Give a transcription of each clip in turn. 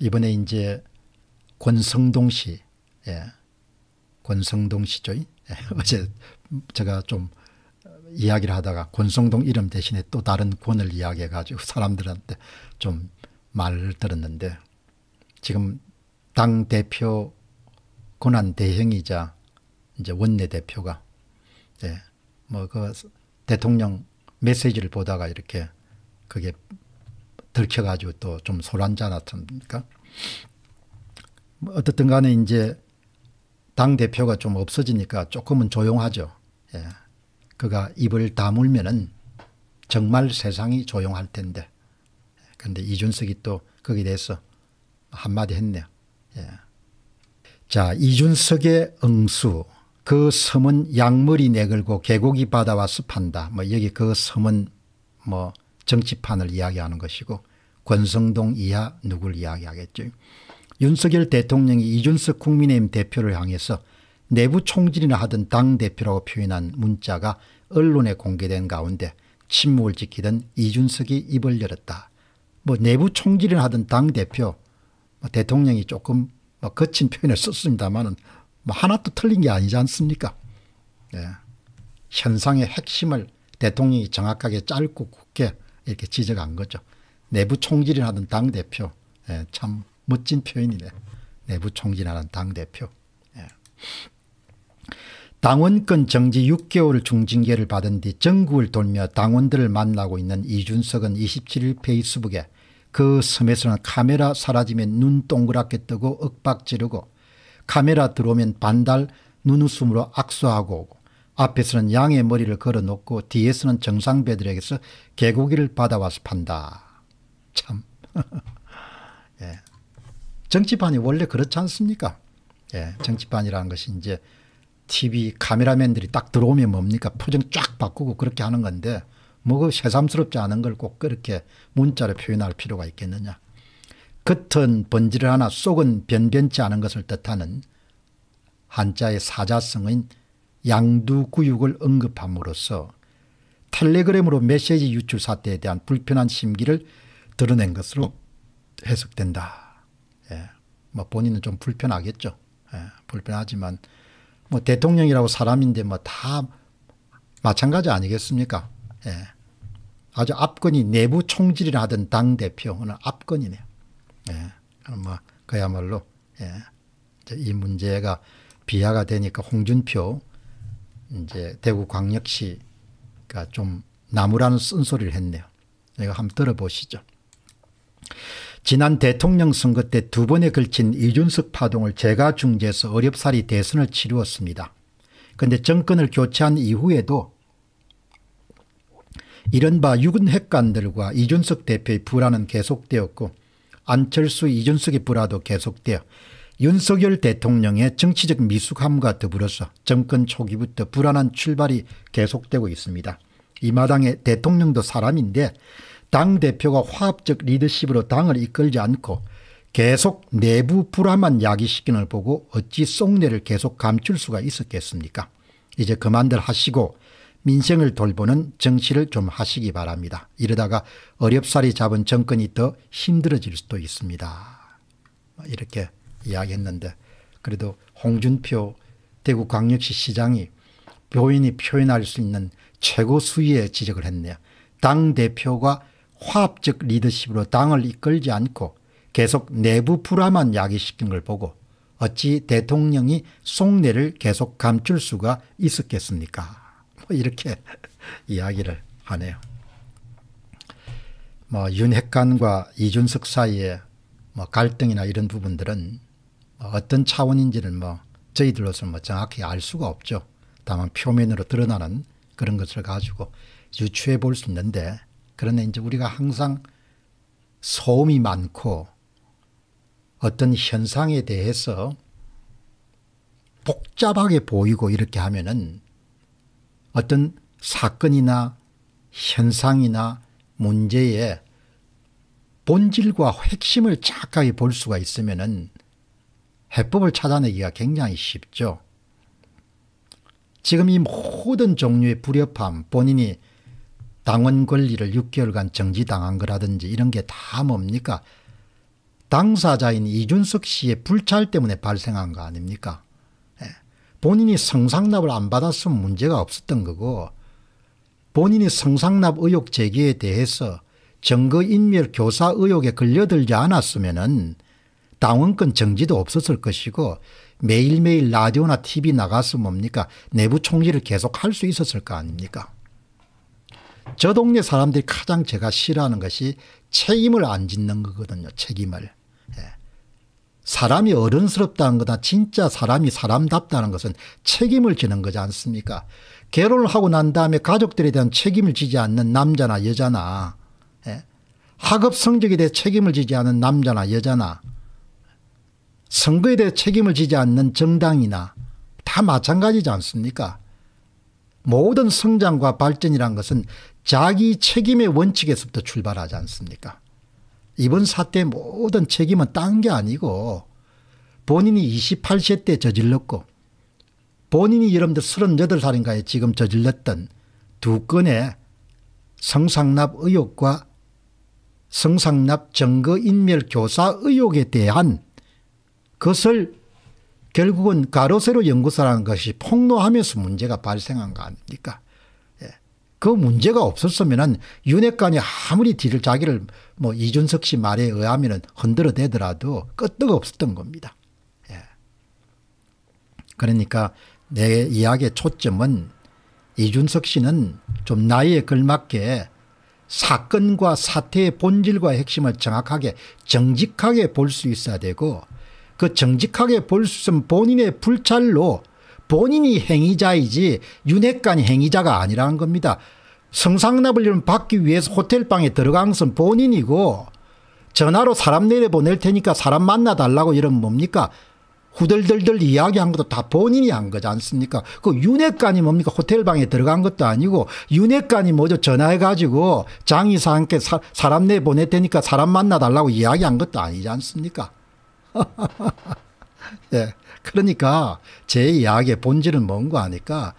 이번에 이제 권성동 씨, 예. 권성동 씨죠. 예. 어제 제가 좀 이야기를 하다가 권성동 이름 대신에 또 다른 권을 이야기해가지고 사람들한테 좀 말을 들었는데 지금 당 대표 권한 대행이자 이제 원내 대표가 예. 뭐 그 대통령 메시지를 보다가 이렇게 그게 들켜가지고 또 좀 소란자 나타납니까? 뭐 어떻든 간에 이제 당 대표가 좀 없어지니까 조금은 조용하죠. 예. 그가 입을 다물면은 정말 세상이 조용할 텐데. 그런데 이준석이 또 거기에 대해서 한마디 했네요. 예. 자, 이준석의 응수. 그 섬은 약물이 내걸고 계곡이 바다와 습한다. 뭐 여기 그 섬은 뭐 정치판을 이야기하는 것이고 권성동 이하 누굴 이야기하겠죠. 윤석열 대통령이 이준석 국민의힘 대표를 향해서 내부 총질이나 하던 당대표라고 표현한 문자가 언론에 공개된 가운데 침묵을 지키던 이준석이 입을 열었다. 뭐 내부 총질이나 하던 당대표 뭐 대통령이 조금 뭐 거친 표현을 썼습니다만 뭐 하나도 틀린 게 아니지 않습니까? 예. 현상의 핵심을 대통령이 정확하게 짧고 굳게 이렇게 지적한 거죠. 내부 총질을 하던 당 대표. 예, 참 멋진 표현이네. 내부 총질하는 당 대표. 예. 당원권 정지 6개월 중징계를 받은 뒤 전국을 돌며 당원들을 만나고 있는 이준석은 27일 페이스북에 그 섬에서는 카메라 사라지면 눈 동그랗게 뜨고 억박 지르고 카메라 들어오면 반달 눈웃음으로 악수하고 오고 앞에서는 양의 머리를 걸어놓고 뒤에서는 정상배들에게서 개고기를 받아와서 판다. 참. 예. 정치판이 원래 그렇지 않습니까? 예. 정치판이라는 것이 이제 TV 카메라맨들이 딱 들어오면 뭡니까? 표정 쫙 바꾸고 그렇게 하는 건데 뭐그 새삼스럽지 않은 걸 꼭 그렇게 문자로 표현할 필요가 있겠느냐. 겉은 번지를 하나 속은 변변치 않은 것을 뜻하는 한자의 사자성인 양두구육을 언급함으로써 텔레그램으로 메시지 유출 사태에 대한 불편한 심기를 드러낸 것으로 어. 해석된다. 예. 뭐 본인은 좀 불편하겠죠. 예. 불편하지만 뭐 대통령이라고 사람인데 뭐 다 마찬가지 아니겠습니까? 예. 아주 압권이 내부 총질이 하던 당 대표는 압권이네요. 예. 뭐 그야말로 예. 이 문제가 비하가 되니까 홍준표 이제 대구광역시가 좀 나무라는 쓴소리를 했네요. 이거 한번 들어보시죠. 지난 대통령 선거 때 두 번에 걸친 이준석 파동을 제가 중재해서 어렵사리 대선을 치루었습니다. 그런데 정권을 교체한 이후에도 이른바 육은 핵관들과 이준석 대표의 불화는 계속되었고 안철수 이준석의 불화도 계속되어 윤석열 대통령의 정치적 미숙함과 더불어서 정권 초기부터 불안한 출발이 계속되고 있습니다. 이 마당에 대통령도 사람인데 당대표가 화합적 리더십으로 당을 이끌지 않고 계속 내부 불안만 야기시키는 걸 보고 어찌 속내를 계속 감출 수가 있었겠습니까 이제 그만들 하시고 민생을 돌보는 정치를 좀 하시기 바랍니다. 이러다가 어렵사리 잡은 정권이 더 힘들어질 수도 있습니다. 뭐 이렇게 이야기했는데 그래도 홍준표 대구광역시 시장이 교인이 표현할 수 있는 최고 수위의 지적을 했네요. 당대표가 화합적 리더십으로 당을 이끌지 않고 계속 내부 불화만 야기시킨 걸 보고 어찌 대통령이 속내를 계속 감출 수가 있었겠습니까 뭐 이렇게 이야기를 하네요. 뭐 윤핵관과 이준석 사이에 뭐 갈등이나 이런 부분들은 뭐 어떤 차원인지는 뭐 저희들로서는 뭐 정확히 알 수가 없죠. 다만 표면으로 드러나는 그런 것을 가지고 유추해 볼 수 있는데 그런데 이제 우리가 항상 소음이 많고 어떤 현상에 대해서 복잡하게 보이고 이렇게 하면은 어떤 사건이나 현상이나 문제의 본질과 핵심을 정확하게 볼 수가 있으면은 해법을 찾아내기가 굉장히 쉽죠. 지금 이 모든 종류의 불협함, 본인이 당원 권리를 6개월간 정지당한 거라든지 이런 게 다 뭡니까? 당사자인 이준석 씨의 불찰 때문에 발생한 거 아닙니까? 예. 본인이 성상납을 안 받았으면 문제가 없었던 거고 본인이 성상납 의혹 제기에 대해서 정거인멸 교사 의혹에 걸려들지 않았으면은 당원권 정지도 없었을 것이고 매일매일 라디오나 TV 나가서 뭡니까 내부 총리를 계속 할 수 있었을 거 아닙니까? 저 동네 사람들이 가장 제가 싫어하는 것이 책임을 안 짓는 거거든요. 책임을. 예. 사람이 어른스럽다는 거나 진짜 사람이 사람답다는 것은 책임을 지는 거지 않습니까? 결혼을 하고 난 다음에 가족들에 대한 책임을 지지 않는 남자나 여자나 예. 학업 성적에 대해 책임을 지지 않는 남자나 여자나 선거에 대해 책임을 지지 않는 정당이나 다 마찬가지지 않습니까? 모든 성장과 발전이란 것은 자기 책임의 원칙에서부터 출발하지 않습니까? 이번 사태 모든 책임은 딴 게 아니고 본인이 28세 때 저질렀고 본인이 여러분들 38살인가에 지금 저질렀던 두 건의 성상납 의혹과 성상납 정거인멸 교사 의혹에 대한 것을 결국은 가로세로 연구사라는 것이 폭로하면서 문제가 발생한 거 아닙니까? 예. 그 문제가 없었으면은 윤핵관이 아무리 뒤를 자기를 뭐 이준석 씨 말에 의하면은 흔들어대더라도 끄떡 없었던 겁니다. 예. 그러니까 내 이야기의 초점은 이준석 씨는 좀 나이에 걸맞게 사건과 사태의 본질과 핵심을 정확하게 정직하게 볼 수 있어야 되고 그 정직하게 볼 수 있는 본인의 불찰로 본인이 행위자이지 윤핵관 이 행위자가 아니라는 겁니다. 성상납을 받기 위해서 호텔방에 들어간 것은 본인이고 전화로 사람 내려보낼 테니까 사람 만나달라고 이러면 뭡니까? 후들들들 이야기한 것도 다 본인이 한 거지 않습니까? 그 윤회관이 뭡니까? 호텔방에 들어간 것도 아니고 윤회관이 뭐죠? 전화해가지고 장의사한테 사람 내보낼 테니까 사람 만나달라고 이야기한 것도 아니지 않습니까? 예. 그러니까 제 이야기의 본질은 뭔고 하니까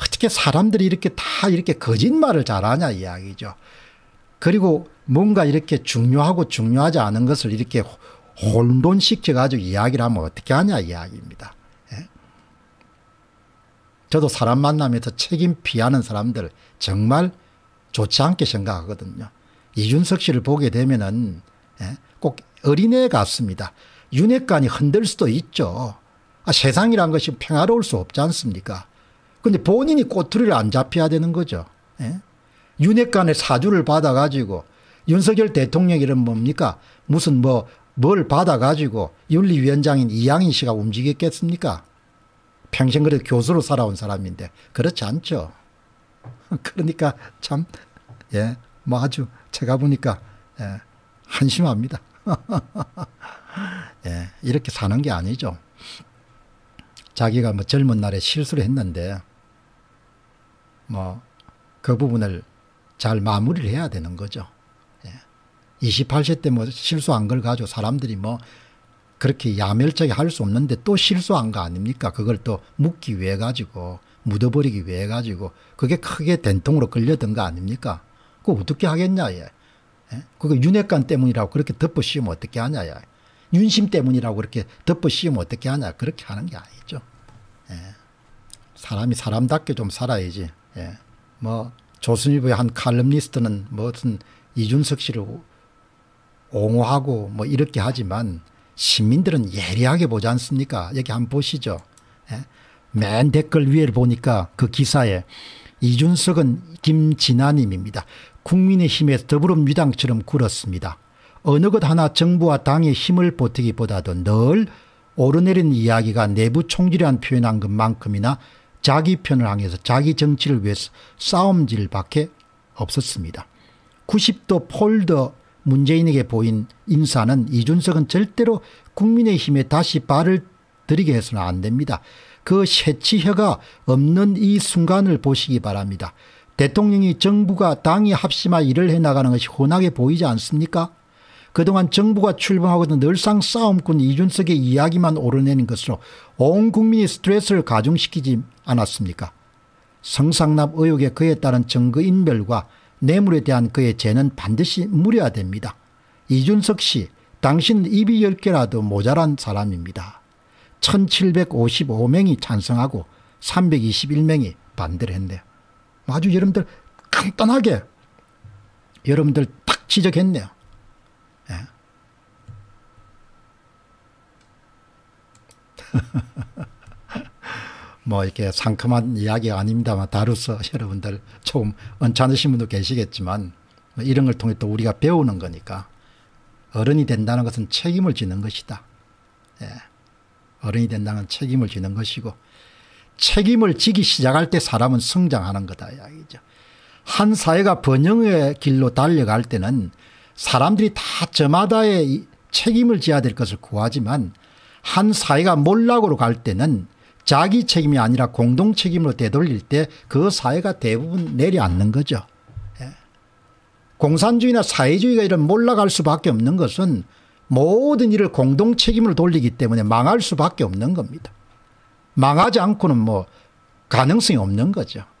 어떻게 사람들이 이렇게 다 이렇게 거짓말을 잘하냐 이야기죠. 그리고 뭔가 이렇게 중요하고 중요하지 않은 것을 이렇게 혼돈시켜가지고 이야기를 하면 어떻게 하냐 이야기입니다. 예? 저도 사람 만나면서 책임 피하는 사람들 정말 좋지 않게 생각하거든요. 이준석 씨를 보게 되면 예? 꼭 어린애 같습니다. 윤핵관이 흔들 수도 있죠. 아, 세상이란 것이 평화로울 수 없지 않습니까? 근데 본인이 꼬투리를 안 잡혀야 되는 거죠. 예? 윤핵관의 사주를 받아가지고 윤석열 대통령 이름 뭡니까? 무슨 뭐 뭘 받아가지고 윤리위원장인 이양인 씨가 움직였겠습니까? 평생 그래도 교수로 살아온 사람인데 그렇지 않죠. 그러니까 참, 예, 뭐 아주 제가 보니까 예, 한심합니다. 예, 이렇게 사는 게 아니죠. 자기가 뭐 젊은 날에 실수를 했는데 뭐 그 부분을 잘 마무리를 해야 되는 거죠. 예. 28세 때 뭐 실수한 걸 가지고 사람들이 뭐 그렇게 야멸적게할 수 없는데 또 실수한 거 아닙니까? 그걸 또 묻기 위해 가지고 묻어버리기 위해 가지고 그게 크게 된통으로 걸려든 거 아닙니까? 그거 어떻게 하겠냐 얘. 예. 그거 윤회관 때문이라고 그렇게 덮어씌우면 어떻게 하냐 예. 윤심 때문이라고 그렇게 덮어씌우면 어떻게 하냐 그렇게 하는 게 아니죠. 예. 사람이 사람답게 좀 살아야지. 예. 뭐 조선일보의 한 칼럼니스트는 무슨 뭐 이준석 씨를 옹호하고 뭐 이렇게 하지만 시민들은 예리하게 보지 않습니까? 여기 한번 보시죠. 예? 맨 댓글 위에 보니까 그 기사에 이준석은 김진아님입니다. 국민의힘에서 더불어민주당처럼 굴었습니다. 어느 것 하나 정부와 당의 힘을 보태기보다도 늘 오르내린 이야기가 내부 총질이란 표현한 것만큼이나 자기 편을 향해서 자기 정치를 위해서 싸움질밖에 없었습니다. 90도 폴더 문재인에게 보인 인사는 이준석은 절대로 국민의힘에 다시 발을 들이게 해서는 안 됩니다. 그 새치혀가 없는 이 순간을 보시기 바랍니다. 대통령이 정부가 당이 합심하 일을 해나가는 것이 훤하게 보이지 않습니까? 그동안 정부가 출범하고도 늘상 싸움꾼 이준석의 이야기만 오르내는 것으로 온 국민이 스트레스를 가중시키지 않았습니까 성상납 의혹에 그에 따른 증거인멸과 뇌물에 대한 그의 죄는 반드시 무려야 됩니다. 이준석 씨 당신 입이 열개라도 모자란 사람입니다. 1755명이 찬성하고 321명이 반대를 했네요. 아주 여러분들 간단하게 여러분들 딱 지적했네요. 뭐 이렇게 상큼한 이야기 가 아닙니다만 다루서 여러분들 조금 언짢으신 분도 계시겠지만 뭐 이런 걸 통해 또 우리가 배우는 거니까 어른이 된다는 것은 책임을 지는 것이다. 예. 어른이 된다는 건 책임을 지는 것이고 책임을 지기 시작할 때 사람은 성장하는 거다 이야기죠. 한 사회가 번영의 길로 달려갈 때는 사람들이 다 저마다의 책임을 져야 될 것을 구하지만 한 사회가 몰락으로 갈 때는 자기 책임이 아니라 공동 책임으로 되돌릴 때 그 사회가 대부분 내려앉는 거죠. 예. 공산주의나 사회주의가 이런 몰락할 수밖에 없는 것은 모든 일을 공동 책임으 돌리기 때문에 망할 수밖에 없는 겁니다. 망하지 않고는 뭐 가능성이 없는 거죠.